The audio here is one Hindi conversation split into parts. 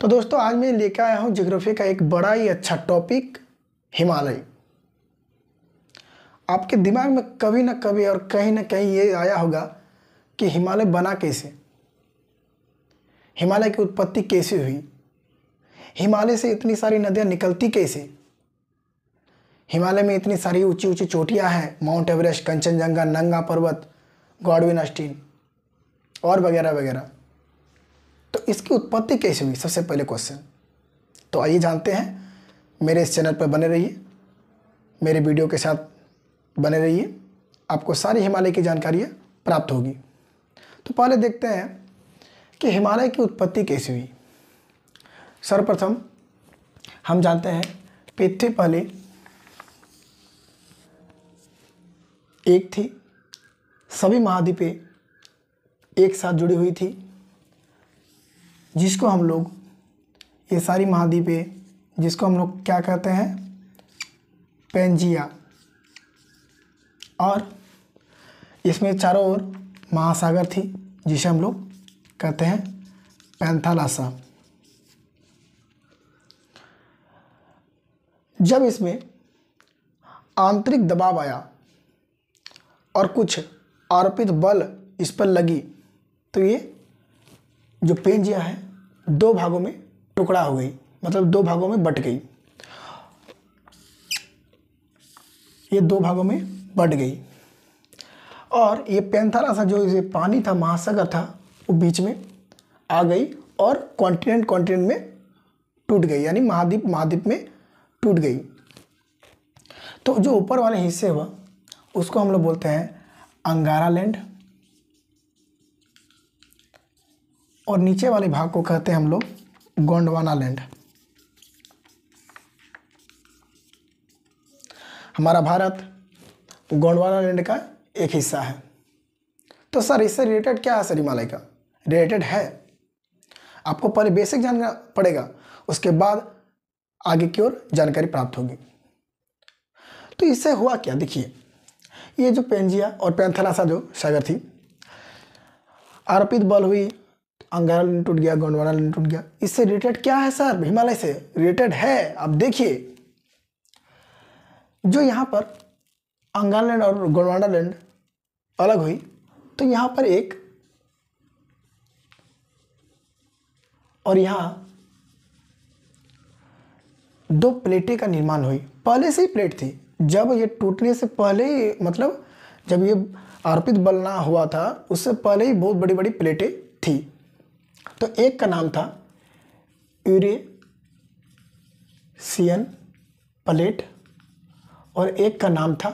तो दोस्तों आज मैं लेकर आया हूँ जियोग्राफी का एक बड़ा ही अच्छा टॉपिक हिमालय आपके दिमाग में कभी ना कभी और कहीं ना कहीं ये आया होगा कि हिमालय बना कैसे हिमालय की उत्पत्ति कैसे हुई हिमालय से इतनी सारी नदियाँ निकलती कैसे हिमालय में इतनी सारी ऊंची ऊंची चोटियाँ हैं माउंट एवरेस्ट कंचनजंगा नंगा पर्वत गॉडविन अस्टीन और वगैरह वगैरह तो इसकी उत्पत्ति कैसे हुई सबसे पहले क्वेश्चन तो आइए जानते हैं मेरे इस चैनल पर बने रहिए मेरे वीडियो के साथ बने रहिए आपको सारी हिमालय की जानकारियाँ प्राप्त होगी तो पहले देखते हैं कि हिमालय की उत्पत्ति कैसे हुई सर्वप्रथम हम जानते हैं पृथ्वी पहले एक थी सभी महाद्वीपें एक साथ जुड़ी हुई थी जिसको हम लोग ये सारी महाद्वीपें जिसको हम लोग क्या कहते हैं पेंजिया और इसमें चारों ओर महासागर थी जिसे हम लोग कहते हैं पैंथालासा जब इसमें आंतरिक दबाव आया और कुछ आरोपित बल इस पर लगी तो ये जो पेंजिया है दो भागों में टुकड़ा हो गई मतलब दो भागों में बट गई ये दो भागों में बट गई और ये पेंथारा सा जो ये पानी था महासागर था वो बीच में आ गई और कॉन्टिनेंट कॉन्टिनेंट में टूट गई यानी महाद्वीप महाद्वीप में टूट गई तो जो ऊपर वाले हिस्से हुआ उसको हम लोग बोलते हैं अंगारा लैंड और नीचे वाले भाग को कहते हैं हम लोग गोंडवाना लैंड हमारा भारत गोंडवाना लैंड का एक हिस्सा है तो सर इससे रिलेटेड क्या है सर हिमालय का रिलेटेड है आपको पहले बेसिक जानना पड़ेगा उसके बाद आगे की ओर जानकारी प्राप्त होगी तो इससे हुआ क्या देखिए ये जो पेंजिया और पैंथलासा जो सागर थी आरोपित बल हुई अंगारा लिंक टूट गया गोंडवाना लिंक टूट गया इससे रिलेटेड क्या है सर हिमालय से रिलेटेड है आप देखिए जो यहाँ पर लैंड और गोंडवाना लैंड अलग हुई तो यहाँ पर एक और यहाँ दो प्लेटें का निर्माण हुई पहले से ही प्लेट थी जब ये टूटने से पहले ही मतलब जब ये अर्पित बलना हुआ था उससे पहले ही बहुत बड़ी बड़ी प्लेटें थी तो एक का नाम था यूरे सियन प्लेट और एक का नाम था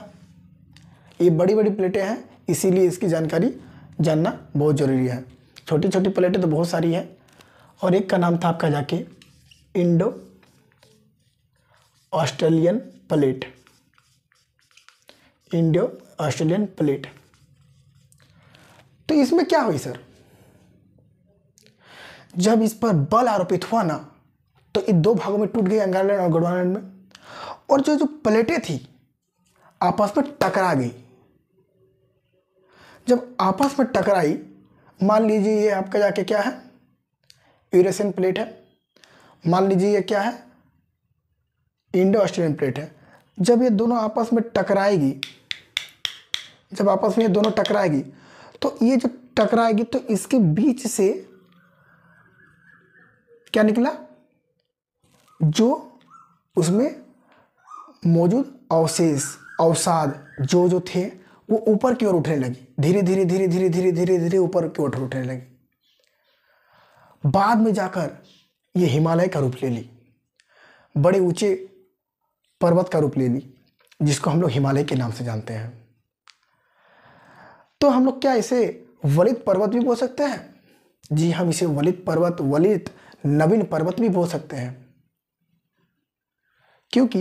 ये बड़ी बड़ी प्लेटें हैं इसीलिए इसकी जानकारी जानना बहुत ज़रूरी है छोटी छोटी प्लेटें तो बहुत सारी हैं और एक का नाम था आपका जाके Indo Australian plate Indo Australian plate तो इसमें क्या हुई सर जब इस पर बल आरोपित हुआ ना तो ये दो भागों में टूट गई अंगारलैंड और गोडवालैंड में और जो जो प्लेटें थी आपस में टकरा गई जब आपस में टकराई मान लीजिए ये आपका जाके क्या है यूरेशियन प्लेट है मान लीजिए ये क्या है इंडो ऑस्ट्रेलियन प्लेट है जब ये दोनों आपस में टकराएगी जब आपस में ये दोनों टकराएगी तो ये जब टकराएगी तो इसके बीच से क्या निकला जो उसमें मौजूद अवशेष अवसाद जो जो थे वो ऊपर की ओर उठने लगी धीरे धीरे धीरे धीरे धीरे धीरे धीरे ऊपर की ओर उठने लगी बाद में जाकर ये हिमालय का रूप ले ली बड़े ऊंचे पर्वत का रूप ले ली जिसको हम लोग हिमालय के नाम से जानते हैं तो हम लोग क्या इसे वलित पर्वत भी बोल सकते हैं जी हाँ, हम इसे वलित पर्वत वलित नवीन पर्वत भी बोल सकते हैं क्योंकि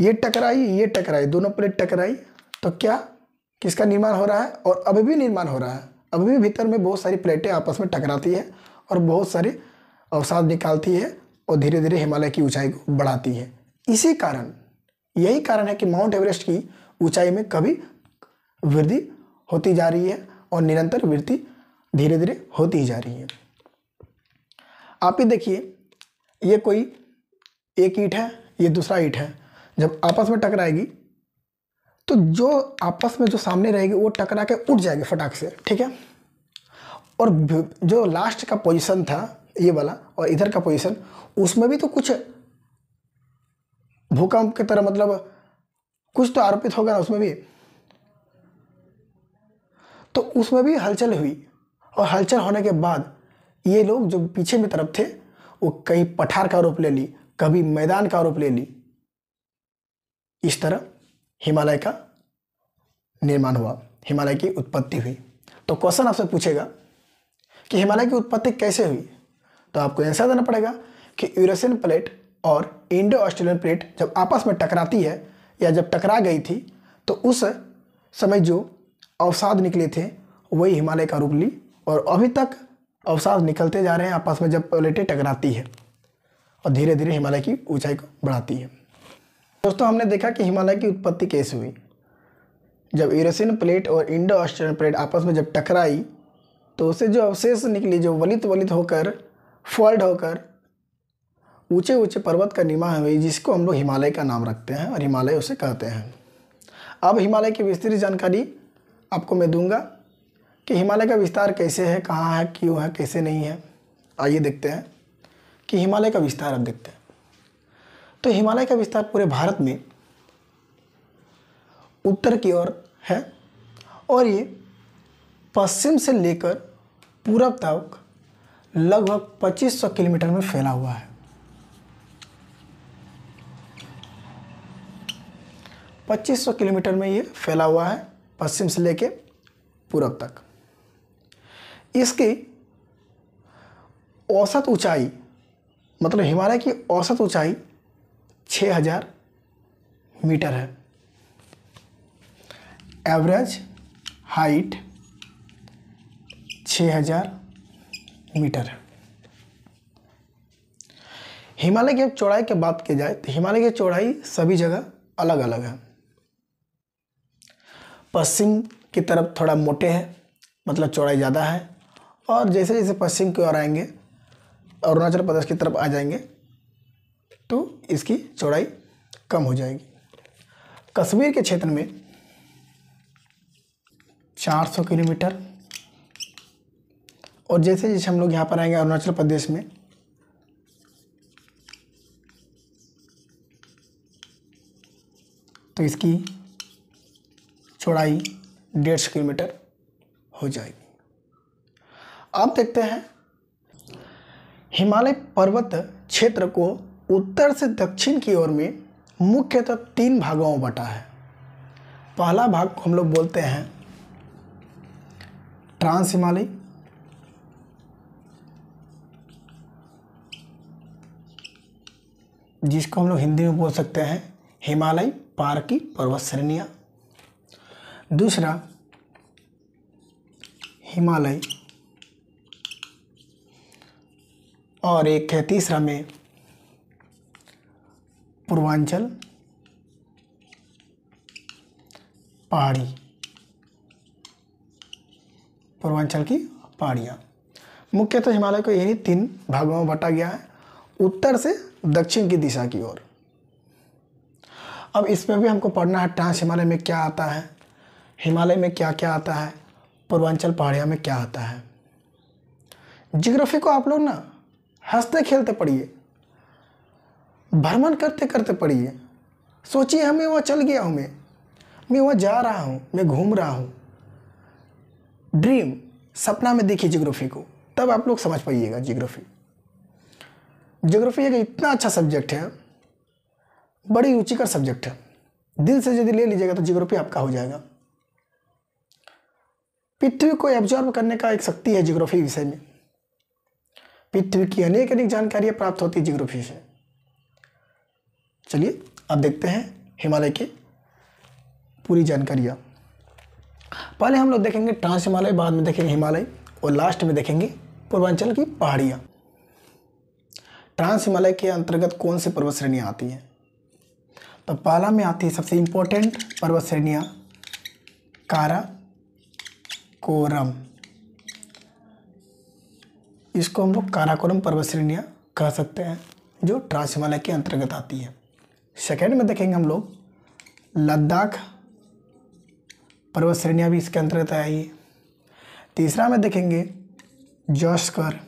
ये टकराई ये टकराई दोनों प्लेट टकराई तो क्या किसका निर्माण हो रहा है और अभी भी निर्माण हो रहा है अभी भी भीतर में बहुत सारी प्लेटें आपस में टकराती है और बहुत सारे अवसाद निकालती है और धीरे धीरे हिमालय की ऊंचाई को बढ़ाती है इसी कारण यही कारण है कि माउंट एवरेस्ट की ऊंचाई में कभी वृद्धि होती जा रही है और निरंतर वृद्धि धीरे धीरे होती जा रही है आप ही देखिए ये कोई एक ईट है ये दूसरा ईट है जब आपस में टकराएगी तो जो आपस में जो सामने रहेगी वो टकरा के उठ जाएगी फटाक से ठीक है और जो लास्ट का पोजीशन था ये वाला और इधर का पोजीशन उसमें भी तो कुछ भूकंप की तरह मतलब कुछ तो आरोपित होगा ना उसमें भी तो उसमें भी हलचल हुई और हलचल होने के बाद ये लोग जो पीछे में तरफ थे वो कहीं पठार का रूप ले ली कभी मैदान का रूप ले ली इस तरह हिमालय का निर्माण हुआ हिमालय की उत्पत्ति हुई तो क्वेश्चन आपसे पूछेगा कि हिमालय की उत्पत्ति कैसे हुई तो आपको आंसर देना पड़ेगा कि यूरेशियन प्लेट और इंडो ऑस्ट्रेलियन प्लेट जब आपस में टकराती है या जब टकरा गई थी तो उस समय जो अवसाद निकले थे वही हिमालय का रूप ली और अभी तक अवसाद निकलते जा रहे हैं आपस में जब प्लेटें टकराती है और धीरे धीरे हिमालय की ऊंचाई को बढ़ाती है दोस्तों हमने देखा कि हिमालय की उत्पत्ति कैसे हुई जब यूरेशियन प्लेट और इंडो ऑस्ट्रेलियन प्लेट आपस में जब टकराई तो उसे जो अवशेष निकली जो वलित वलित होकर फॉल्ड होकर ऊंचे ऊंचे पर्वत का निर्माण हुई जिसको हम लोग हिमालय का नाम रखते हैं और हिमालय उसे कहते हैं अब हिमालय की विस्तृत जानकारी आपको मैं दूंगा कि हिमालय का विस्तार कैसे है कहाँ है क्यों है कैसे नहीं है आइए देखते हैं कि हिमालय का विस्तार अब देखते हैं तो हिमालय का विस्तार पूरे भारत में उत्तर की ओर है और ये पश्चिम से लेकर पूरब तक लगभग 2500 किलोमीटर में फैला हुआ है 2500 किलोमीटर में ये फैला हुआ है पश्चिम से लेकर पूरब तक इसकी औसत ऊंचाई मतलब हिमालय की औसत ऊंचाई 6000 मीटर है एवरेज हाइट 6000 मीटर है हिमालय की चौड़ाई की बात की जाए तो हिमालय की चौड़ाई सभी जगह अलग अलग है पश्चिम की तरफ थोड़ा मोटे है मतलब चौड़ाई ज़्यादा है और जैसे जैसे पश्चिम की ओर आएंगे अरुणाचल प्रदेश की तरफ आ जाएंगे तो इसकी चौड़ाई कम हो जाएगी कश्मीर के क्षेत्र में 400 किलोमीटर और जैसे जैसे हम लोग यहाँ पर आएंगे अरुणाचल प्रदेश में तो इसकी चौड़ाई डेढ़ सौ किलोमीटर हो जाएगी अब देखते हैं हिमालय पर्वत क्षेत्र को उत्तर से दक्षिण की ओर में मुख्यतः तीन भागों में बटा है पहला भाग को हम लोग बोलते हैं ट्रांस हिमालय जिसको हम लोग हिंदी में बोल सकते हैं हिमालय पार की पर्वत श्रेणिया दूसरा हिमालय और एक है तीसरा में पूर्वांचल पहाड़ी पूर्वांचल की पहाड़ियाँ मुख्यतः तो हिमालय को यही तीन भागों में बांटा गया है उत्तर से दक्षिण की दिशा की ओर अब इसमें भी हमको पढ़ना है ट्रांस हिमालय में क्या आता है हिमालय में क्या क्या आता है पूर्वांचल पहाड़िया में क्या आता है जियोग्राफी को आप लोग ना हंसते खेलते पढ़िए भ्रमण करते करते पढ़िए सोचिए हमें वहाँ चल गया हूँ मैं मैं वहाँ जा रहा हूँ मैं घूम रहा हूँ ड्रीम सपना में देखिए जियोग्राफी को तब आप लोग समझ पाइएगा जियोग्राफी जियोग्राफी एक इतना अच्छा सब्जेक्ट है बड़ी रुचिकर सब्जेक्ट है दिल से यदि ले लीजिएगा तो जियोग्राफी आपका हो जाएगा पृथ्वी को एब्जॉर्व करने का एक शक्ति है जियोग्राफी विषय में पृथ्वी की अनेक अनेक जानकारियाँ प्राप्त होती जियोग्राफी से चलिए अब देखते हैं हिमालय की पूरी जानकारियाँ पहले हम लोग देखेंगे ट्रांस हिमालय बाद में देखेंगे हिमालय और लास्ट में देखेंगे पूर्वांचल की पहाड़ियाँ ट्रांस हिमालय के अंतर्गत कौन सी पर्वत श्रेणियाँ आती हैं तो पाला में आती है सबसे इंपॉर्टेंट पर्वत श्रेणियाँ कारा कोरम इसको हम लोग काराकोरम पर्वत श्रेणियाँ कह सकते हैं जो ट्रांस हिमालय के अंतर्गत आती है सेकेंड में देखेंगे हम लोग लद्दाख पर्वत श्रेणियाँ भी इसके अंतर्गत आएगी तीसरा में देखेंगे जॉस्कर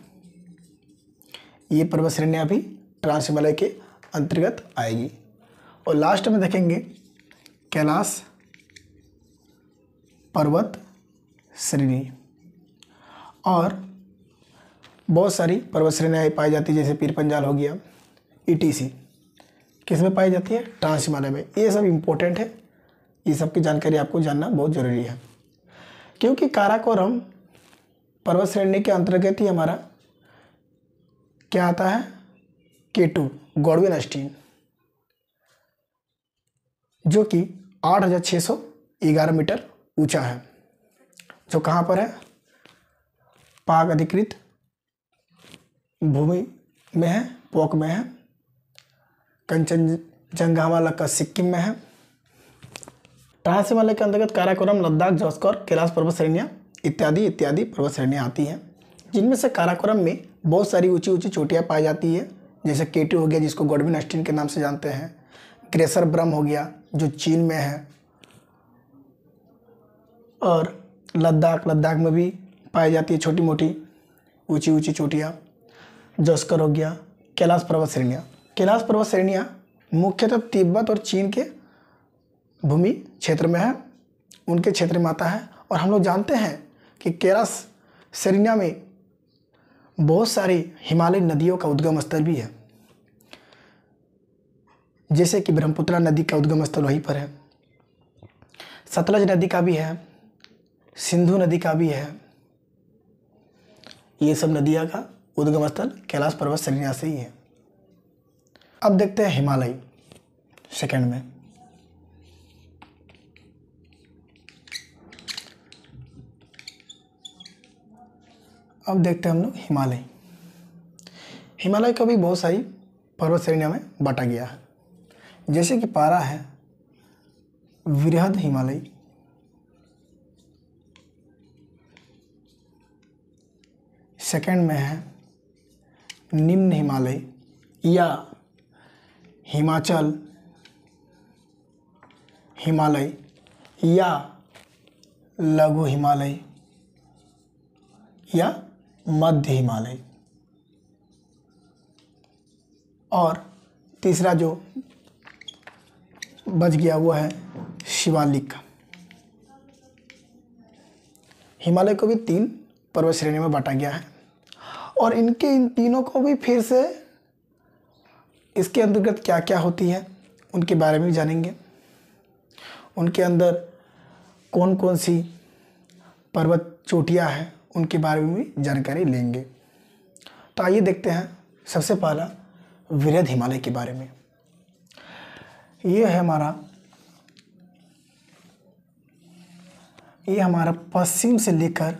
ये पर्वत श्रेणियाँ भी ट्रांस हिमालय के अंतर्गत आएगी और लास्ट में देखेंगे कैलाश पर्वत श्रेणी और बहुत सारी पर्वत श्रेणियाँ पाई जाती है जैसे पीर पंजाल हो गया ईटीसी e किस में पाई जाती है ट्रांस हिमालय में ये सब इम्पोर्टेंट है ये सब की जानकारी आपको जानना बहुत ज़रूरी है क्योंकि काराकोरम पर्वत श्रेणी के अंतर्गत ही हमारा क्या आता है के टू गॉडविन अस्टीन जो कि आठ हज़ार छः सौ ग्यारह मीटर ऊंचा है जो कहाँ पर है पाक अधिकृत भूमि में है पोक में है कंचनजंगा वाला का सिक्किम में है ट्रांस हिमालय के अंतर्गत काराकोरम लद्दाख जोस्कर कैलाश पर्वत श्रेणियाँ इत्यादि इत्यादि पर्वत श्रेणियाँ आती हैं जिनमें से काराकोरम में बहुत सारी ऊंची ऊंची चोटियाँ पाई जाती है जैसे केटी हो गया जिसको गोडविन अस्टिन के नाम से जानते हैं ग्रेसर ब्रह्म हो गया जो चीन में है और लद्दाख लद्दाख में भी पाई जाती है छोटी मोटी ऊंची ऊंची चोटियाँ जोस्कर हो गया कैलाश पर्वत श्रेणियाँ कैलाश पर्वत श्रेणियाँ मुख्यतः तिब्बत और चीन के भूमि क्षेत्र में है उनके क्षेत्र में आता है और हम लोग जानते हैं कि कैलाश श्रेणिया में बहुत सारी हिमालय नदियों का उद्गम स्थल भी है जैसे कि ब्रह्मपुत्रा नदी का उद्गम स्थल वहीं पर है सतलज नदी का भी है सिंधु नदी का भी है ये सब नदियाँ का उद्गम स्थल कैलाश पर्वत श्रेणिया से ही है अब देखते हैं हिमालय सेकंड में अब देखते हैं हम लोग हिमालय हिमालय का भी बहुत सारी पर्वत श्रेणियों में बांटा गया है जैसे कि पारा है वृहद हिमालय सेकंड में है निम्न हिमालय या हिमाचल हिमालय या लघु हिमालय या मध्य हिमालय और तीसरा जो बच गया वो है शिवालिक हिमालय को भी तीन पर्वत श्रेणी में बांटा गया है और इनके इन तीनों को भी फिर से इसके अंतर्गत क्या क्या होती है उनके बारे में जानेंगे उनके अंदर कौन कौन सी पर्वत चोटियाँ हैं उनके बारे में भी जानकारी लेंगे तो आइए देखते हैं सबसे पहला विरध हिमालय के बारे में ये है हमारा ये हमारा पश्चिम से लेकर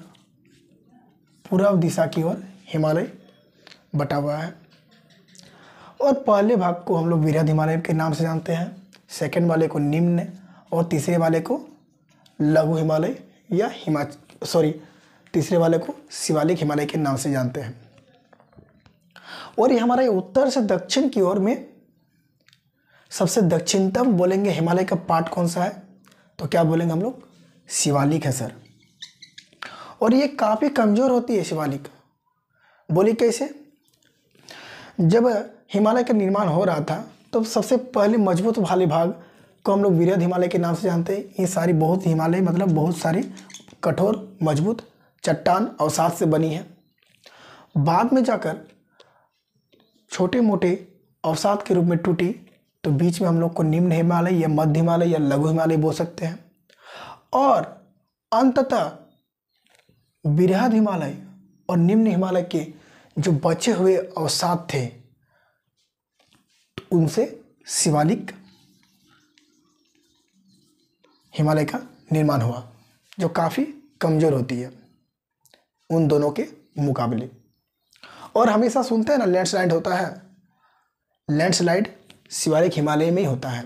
पूर्व दिशा की ओर हिमालय बटा हुआ है और पहले भाग को हम लोग विरहद हिमालय के नाम से जानते हैं सेकेंड वाले को निम्न और तीसरे वाले को लघु हिमालय या हिमाच सॉरी तीसरे वाले को शिवालिक हिमालय के नाम से जानते हैं और ये हमारा उत्तर से दक्षिण की ओर में सबसे दक्षिणतम बोलेंगे हिमालय का पार्ट कौन सा है तो क्या बोलेंगे हम लोग शिवालिक है सर और ये काफ़ी कमज़ोर होती है शिवालिक बोली कैसे जब हिमालय का निर्माण हो रहा था तब सबसे पहले मजबूत वाले भाग को हम लोग विरद हिमालय के नाम से जानते हैं ये सारी बहुत हिमालय मतलब बहुत सारी कठोर मजबूत चट्टान अवसाद से बनी है बाद में जाकर छोटे मोटे अवसाद के रूप में टूटी तो बीच में हम लोग को निम्न हिमालय या मध्य हिमालय या लघु हिमालय बोल सकते हैं और अंततः बृहद हिमालय और निम्न हिमालय के जो बचे हुए अवसाद थे तो उनसे शिवालिक हिमालय का निर्माण हुआ जो काफ़ी कमज़ोर होती है उन दोनों के मुकाबले और हमेशा सुनते हैं ना लैंडस्लाइड होता है लैंडस्लाइड शिवालिक हिमालय में ही होता है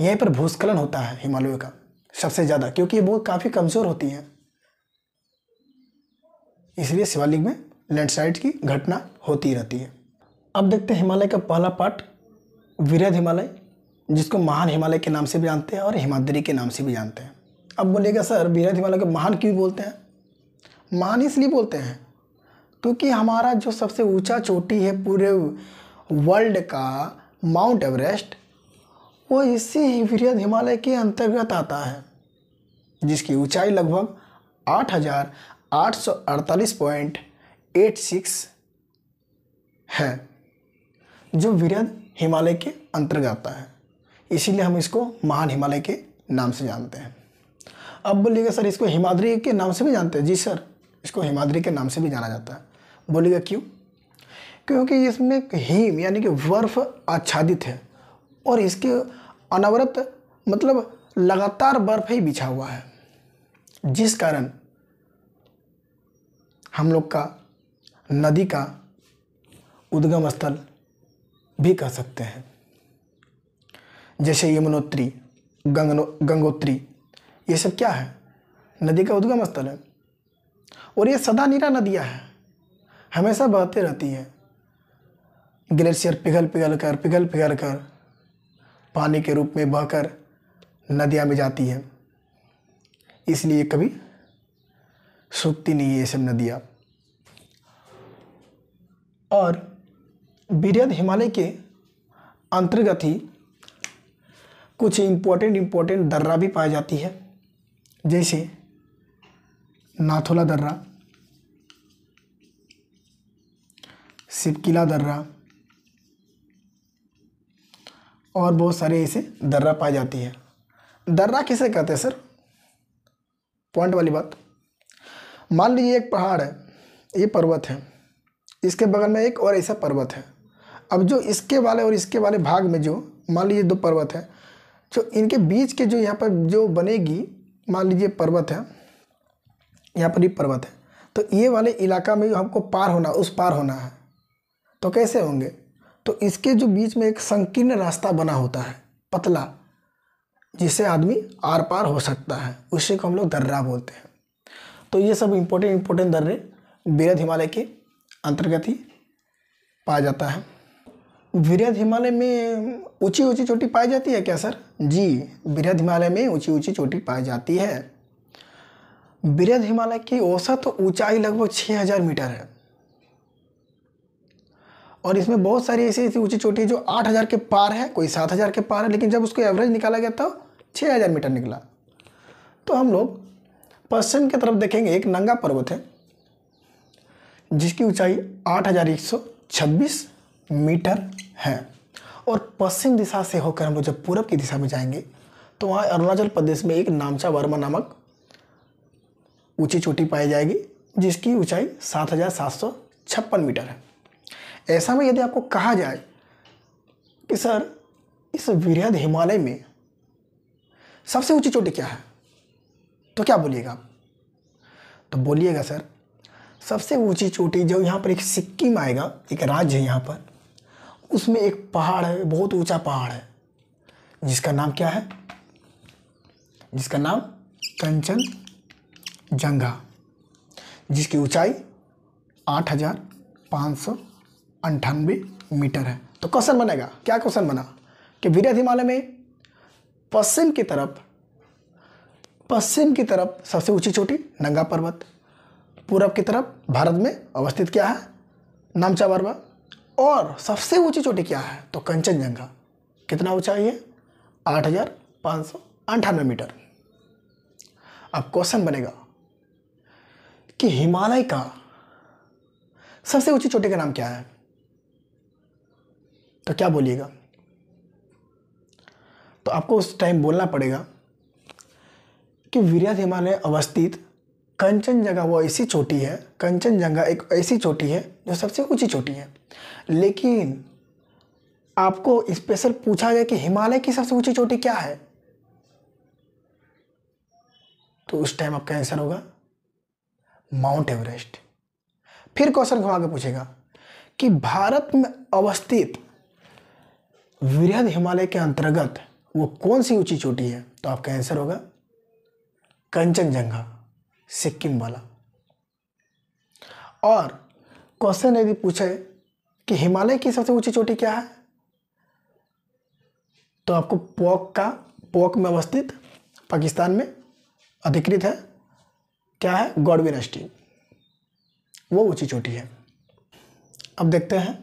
यहीं पर भूस्खलन होता है हिमालयों का सबसे ज़्यादा क्योंकि ये बहुत काफ़ी कमज़ोर होती हैं इसलिए शिवालिक में लैंडस्लाइड की घटना होती रहती है अब देखते हैं हिमालय का पहला पार्ट विरध हिमालय जिसको महान हिमालय के नाम से भी जानते हैं और हिमाद्री के नाम से भी जानते हैं अब बोलेगा सर विरध हिमालय को महान क्यों बोलते हैं महान इसलिए बोलते हैं क्योंकि हमारा जो सबसे ऊंचा चोटी है पूरे वर्ल्ड का माउंट एवरेस्ट वो इसी विरध हिमालय के अंतर्गत आता है जिसकी ऊंचाई लगभग आठ हज़ार आठ सौ अड़तालीस पॉइंट एट सिक्स है जो वीरद हिमालय के अंतर्गत आता है इसीलिए हम इसको महान हिमालय के नाम से जानते हैं अब बोलिएगा सर इसको हिमाद्री के नाम से भी जानते हैं जी सर इसको हिमाद्री के नाम से भी जाना जाता है बोलिएगा क्यों क्योंकि इसमें हिम यानी कि बर्फ आच्छादित है और इसके अनवरत मतलब लगातार बर्फ ही बिछा हुआ है जिस कारण हम लोग का नदी का उद्गम स्थल भी कह सकते हैं जैसे यमुनोत्री गंगनो गंगोत्री ये सब क्या है नदी का उद्गम स्थल है और ये सदा नीरा नदियाँ हैं हमेशा बहते रहती हैं ग्लेशियर पिघल पिघल कर पिघल पिघल कर पानी के रूप में बहकर नदियाँ में जाती हैं इसलिए कभी सूखती नहीं है ये सब नदियाँ और विरद हिमालय के अंतर्गत ही कुछ इम्पोर्टेंट इम्पोर्टेंट दर्रा भी पाई जाती है जैसे नाथोला दर्रा सिपकिला दर्रा और बहुत सारे ऐसे दर्रा पाई जाती है दर्रा किसे कहते हैं सर पॉइंट वाली बात मान लीजिए एक पहाड़ है ये पर्वत है इसके बगल में एक और ऐसा पर्वत है अब जो इसके वाले और इसके वाले भाग में जो मान लीजिए दो पर्वत है जो इनके बीच के जो यहाँ पर जो बनेगी मान लीजिए पर्वत है यहाँ पर ये पर्वत है तो ये वाले इलाका में जो हमको पार होना उस पार होना है तो कैसे होंगे तो इसके जो बीच में एक संकीर्ण रास्ता बना होता है पतला जिससे आदमी आर पार हो सकता है उसी को हम लोग दर्रा बोलते हैं तो ये सब इम्पोर्टेंट इम्पोर्टेंट दर्रे विरध हिमालय के अंतर्गत ही पाया जाता है विरध हिमालय में ऊंची ऊंची चोटी पाई जाती है क्या सर जी विरध हिमालय में ऊंची ऊंची चोटी पाई जाती है विरध हिमालय की औसत ऊंचाई लगभग 6000 मीटर है और इसमें बहुत सारी ऐसी ऐसी ऊंची चोटी है जो 8000 के पार है कोई 7000 के पार है लेकिन जब उसको एवरेज निकाला गया तो हज़ार मीटर निकला तो हम लोग पश्चिम की तरफ देखेंगे एक नंगा पर्वत है जिसकी ऊंचाई 8,126 मीटर है और पश्चिम दिशा से होकर हम लोग जब पूर्व की दिशा में जाएंगे तो वहाँ अरुणाचल प्रदेश में एक नामचा वर्मा नामक ऊंची चोटी पाई जाएगी जिसकी ऊंचाई 7,756 मीटर है ऐसा में यदि आपको कहा जाए कि सर इस वृहद हिमालय में सबसे ऊंची चोटी क्या है तो क्या बोलिएगा आप तो बोलिएगा सर सबसे ऊंची चोटी जो यहाँ पर एक सिक्किम आएगा एक राज्य है यहाँ पर उसमें एक पहाड़ है बहुत ऊंचा पहाड़ है जिसका नाम क्या है जिसका नाम कंचन जंगा जिसकी ऊंचाई आठ हज़ार पाँच सौ अंठानवे मीटर है तो क्वेश्चन बनेगा क्या क्वेश्चन बना कि विरध हिमालय में पश्चिम की तरफ पश्चिम की तरफ सबसे ऊंची चोटी नंगा पर्वत पूरब की तरफ भारत में अवस्थित क्या है नामचा पर्वत और सबसे ऊंची चोटी क्या है तो कंचनजंगा कितना ऊंचाई है आठ हज़ार पाँच सौ अंठानवे मीटर अब क्वेश्चन बनेगा कि हिमालय का सबसे ऊंची चोटी का नाम क्या है तो क्या बोलिएगा तो आपको उस टाइम बोलना पड़ेगा कि विराट हिमालय अवस्थित कंचनजंगा वो ऐसी चोटी है कंचनजंगा एक ऐसी चोटी है जो सबसे ऊंची चोटी है लेकिन आपको स्पेशल पूछा जाए कि हिमालय की सबसे ऊंची चोटी क्या है तो उस टाइम आपका आंसर होगा माउंट एवरेस्ट फिर क्वेश्चन घुमा के पूछेगा कि भारत में अवस्थित वृहद हिमालय के अंतर्गत वो कौन सी ऊंची चोटी है तो आपका आंसर होगा कंचनजंगा सिक्किम वाला और क्वेश्चन यदि पूछे कि हिमालय की सबसे ऊंची चोटी क्या है तो आपको पोक का पोक में अवस्थित पाकिस्तान में अधिकृत है क्या है गौडविन स्टीम वो ऊंची चोटी है अब देखते हैं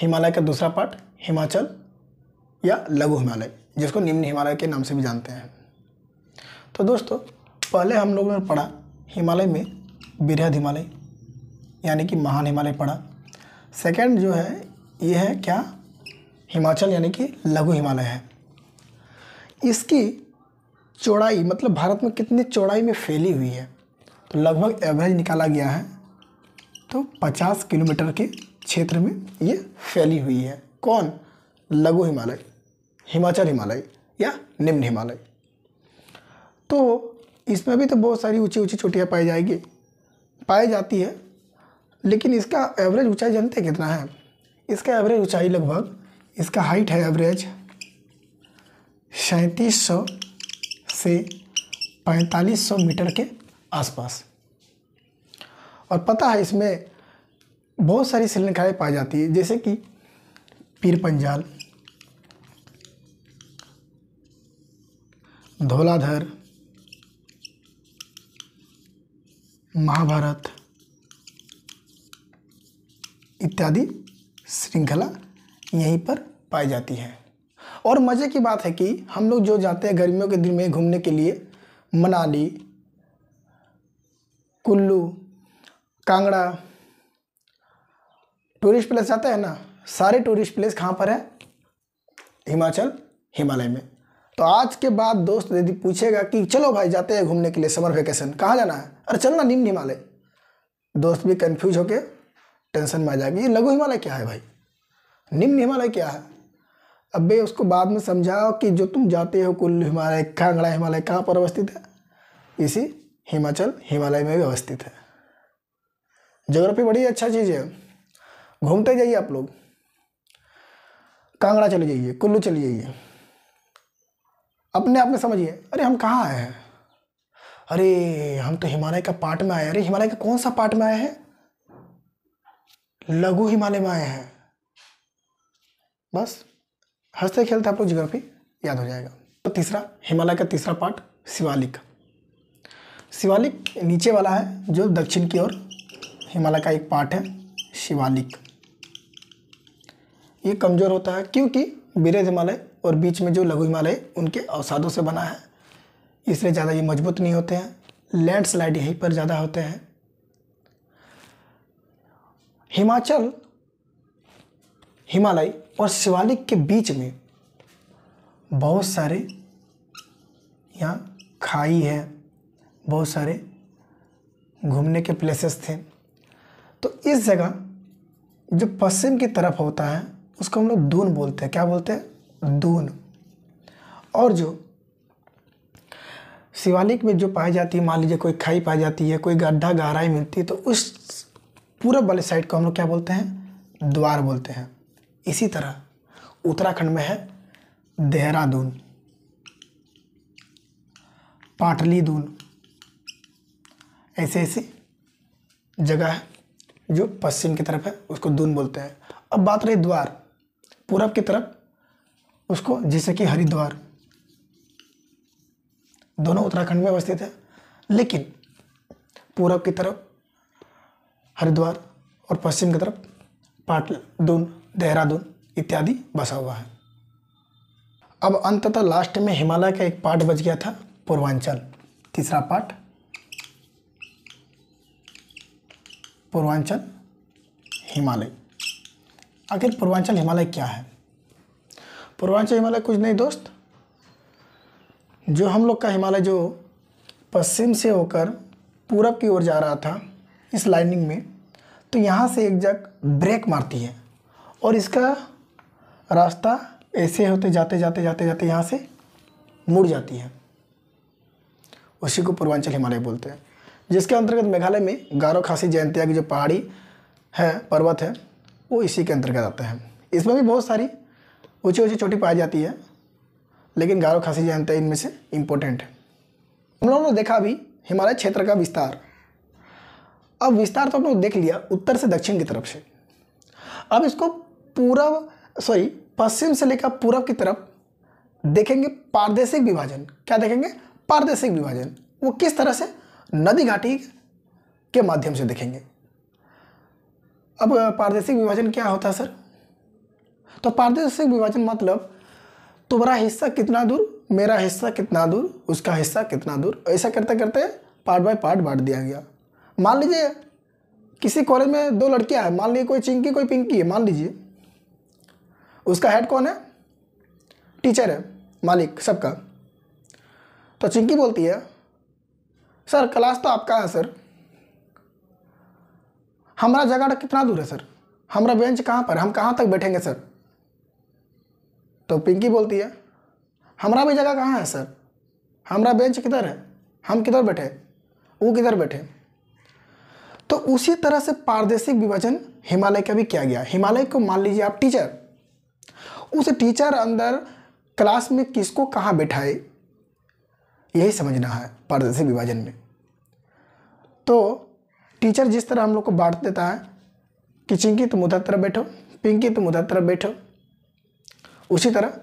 हिमालय का दूसरा पार्ट हिमाचल या लघु हिमालय जिसको निम्न हिमालय के नाम से भी जानते हैं तो दोस्तों पहले हम लोगों ने पढ़ा हिमालय में बृहद हिमालय यानी कि महान हिमालय पढ़ा सेकंड जो है ये है क्या हिमाचल यानी कि लघु हिमालय है इसकी चौड़ाई मतलब भारत में कितनी चौड़ाई में फैली हुई है तो लगभग एवरेज निकाला गया है तो 50 किलोमीटर के क्षेत्र में ये फैली हुई है कौन लघु हिमालय हिमाचल हिमालय या निम्न हिमालय तो इसमें भी तो बहुत सारी ऊँची ऊँची चोटियाँ पाई जाएगी पाई जाती है लेकिन इसका एवरेज ऊंचाई जानते कितना है इसका एवरेज ऊंचाई लगभग इसका हाइट है एवरेज सैंतीस सौ से पैंतालीस सौ मीटर के आसपास और पता है इसमें बहुत सारी शिलनखाएँ पाई जाती है जैसे कि पीर पंजाल धोलाधर महाभारत इत्यादि श्रृंखला यहीं पर पाई जाती है और मज़े की बात है कि हम लोग जो जाते हैं गर्मियों के दिन में घूमने के लिए मनाली कुल्लू कांगड़ा टूरिस्ट प्लेस जाते हैं ना सारे टूरिस्ट प्लेस कहाँ पर है हिमाचल हिमालय में तो आज के बाद दोस्त यदि पूछेगा कि चलो भाई जाते हैं घूमने के लिए समर वेकेशन कहाँ जाना है अरे चलना निम्न हिमालय दोस्त भी कन्फ्यूज होके टेंशन में आ जाएगी ये लघु हिमालय क्या है भाई निम्न हिमालय क्या है अब भाई उसको बाद में समझाओ कि जो तुम जाते हो कुल हिमालय कांगड़ा हिमालय कहाँ पर अवस्थित है इसी हिमाचल हिमालय में भी अवस्थित है जोग्राफी बड़ी अच्छा चीज़ है घूमते जाइए आप लोग कांगड़ा चले जाइए कुल्लू चले जाइए अपने आप में समझिए अरे हम कहाँ आए हैं अरे हम तो हिमालय का पार्ट में आए अरे हिमालय का कौन सा पार्ट में आए हैं लघु हिमालय में आए हैं बस हंसते खेलते आप लोग जियोग्राफी याद हो जाएगा तो तीसरा हिमालय का तीसरा पार्ट शिवालिक शिवालिक नीचे वाला है जो दक्षिण की ओर हिमालय का एक पार्ट है शिवालिक ये कमज़ोर होता है क्योंकि बीरेज हिमालय और बीच में जो लघु हिमालय उनके अवसादों से बना है इसलिए ज़्यादा ये मजबूत नहीं होते हैं लैंडस्लाइड यहीं पर ज़्यादा होते हैं हिमाचल हिमालय और शिवालिक के बीच में बहुत सारे यहाँ खाई है बहुत सारे घूमने के प्लेसेस थे तो इस जगह जो पश्चिम की तरफ होता है उसको हम लोग दून बोलते हैं क्या बोलते हैं दून और जो शिवालिक में जो पाई जाती है मान लीजिए कोई खाई पाई जाती है कोई गड्ढा गहराई मिलती है तो उस पूरब वाले साइड को हम लोग क्या बोलते हैं द्वार बोलते हैं इसी तरह उत्तराखंड में है देहरादून पाटली दून ऐसे ऐसी जगह है जो पश्चिम की तरफ है उसको दून बोलते हैं अब बात रही द्वार पूरब की तरफ उसको जैसे कि हरिद्वार दोनों उत्तराखंड में अवस्थित है लेकिन पूरब की तरफ हरिद्वार और पश्चिम की तरफ पाटलदून देहरादून इत्यादि बसा हुआ है अब अंततः लास्ट में हिमालय का एक पार्ट बच गया था पूर्वांचल तीसरा पार्ट पूर्वांचल हिमालय आखिर पूर्वांचल हिमालय क्या है पूर्वांचल हिमालय कुछ नहीं दोस्त जो हम लोग का हिमालय जो पश्चिम से होकर पूरब की ओर जा रहा था इस लाइनिंग में तो यहाँ से एक जग ब्रेक मारती है और इसका रास्ता ऐसे होते जाते जाते जाते जाते यहाँ से मुड़ जाती है उसी को पूर्वांचल हिमालय बोलते हैं जिसके अंतर्गत मेघालय में गारो खासी जयंतिया की जो पहाड़ी है पर्वत है वो इसी के अंतर्गत आता है इसमें भी बहुत सारी ऊँची ऊँची चोटी पाई जाती है लेकिन गारो खासी हैं इनमें से इम्पोर्टेंट है हम लोगों ने देखा अभी हिमालय क्षेत्र का विस्तार अब विस्तार तो हम लोग देख लिया उत्तर से दक्षिण की तरफ से अब इसको पूरब सॉरी पश्चिम से लेकर पूरब की तरफ देखेंगे पारदेशिक विभाजन क्या देखेंगे पारदेशिक विभाजन वो किस तरह से नदी घाटी के माध्यम से देखेंगे अब पारदेशिक विभाजन क्या होता है सर तो पारदर्शक विभाजन मतलब तुम्हारा हिस्सा कितना दूर मेरा हिस्सा कितना दूर उसका हिस्सा कितना दूर ऐसा करते करते पार्ट बाय पार्ट बांट दिया गया मान लीजिए किसी कॉलेज में दो लड़कियां हैं मान लीजिए कोई चिंकी कोई पिंकी है मान लीजिए उसका हेड कौन है टीचर है मालिक सबका तो चिंकी बोलती है सर क्लास तो आपका है सर हमारा जगह कितना दूर है सर हमारा बेंच कहाँ पर हम कहाँ तक बैठेंगे सर तो पिंकी बोलती है हमारा भी जगह कहाँ है सर हमारा बेंच किधर है हम किधर बैठे वो किधर बैठे तो उसी तरह से पारदेशिक विभाजन हिमालय का भी किया गया हिमालय को मान लीजिए आप टीचर उस टीचर अंदर क्लास में किसको कहाँ बैठाए यही समझना है पारदर्शी विभाजन में तो टीचर जिस तरह हम लोग को बांट देता है कि चिंकी तुम उधर तरफ बैठो पिंकी तुम उधर तरफ बैठो उसी तरह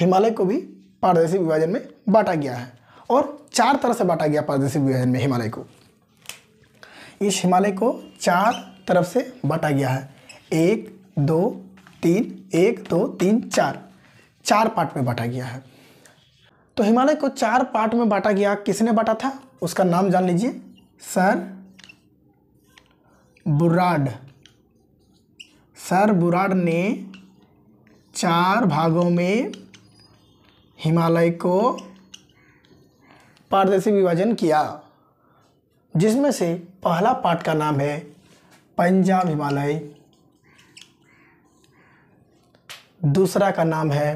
हिमालय को भी पारदर्शी विभाजन में बांटा गया है और चार तरह से बांटा गया पारदर्शी विभाजन में हिमालय को इस हिमालय को चार तरफ से बांटा गया है एक दो तीन एक दो तीन चार चार पार्ट में बांटा गया है तो हिमालय को चार पार्ट में बांटा गया किसने बांटा था उसका नाम जान लीजिए सर बुराड सर बुराड ने चार भागों में हिमालय को पारदर्शी विभाजन किया जिसमें से पहला पार्ट का नाम है पंजाब हिमालय दूसरा का नाम है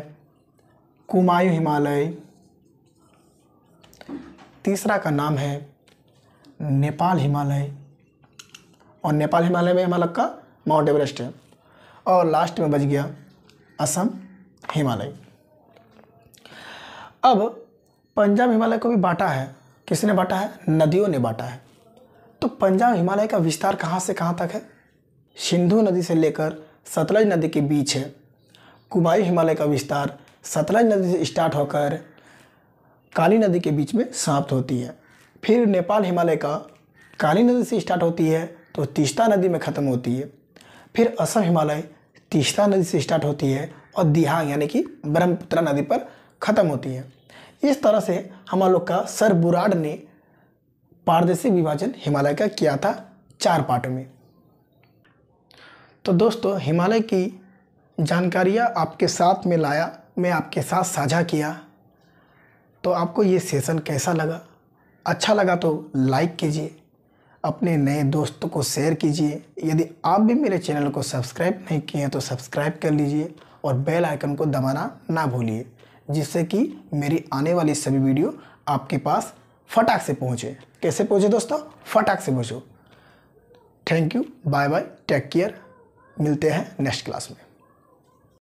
कुमायूं हिमालय तीसरा का नाम है नेपाल हिमालय और नेपाल हिमालय में हिमालय का माउंट एवरेस्ट है और लास्ट में बच गया असम हिमालय अब पंजाब हिमालय को भी बांटा है किसने बांटा है नदियों ने बांटा है तो पंजाब हिमालय का विस्तार कहाँ से कहाँ तक है सिंधु नदी से लेकर सतलज नदी के बीच है कुमारी हिमालय का विस्तार सतलज नदी से स्टार्ट होकर काली नदी के बीच में समाप्त होती है फिर नेपाल हिमालय का काली नदी से स्टार्ट होती है तो तीस्ता नदी में ख़त्म होती है फिर असम हिमालय तीस्ता नदी से स्टार्ट होती है और दिहांग यानी कि ब्रह्मपुत्रा नदी पर ख़त्म होती है इस तरह से हम लोग का सर बुराड ने पारदर्शी विभाजन हिमालय का किया था चार पार्ट में तो दोस्तों हिमालय की जानकारियाँ आपके साथ में लाया मैं आपके साथ साझा किया तो आपको ये सेशन कैसा लगा अच्छा लगा तो लाइक कीजिए अपने नए दोस्तों को शेयर कीजिए यदि आप भी मेरे चैनल को सब्सक्राइब नहीं किए हैं तो सब्सक्राइब कर लीजिए और बेल आइकन को दबाना ना भूलिए जिससे कि मेरी आने वाली सभी वीडियो आपके पास फटाक से पहुँचे कैसे पहुँचे दोस्तों फटाक से पहुँचो thank you bye bye take care मिलते हैं नेक्स्ट क्लास में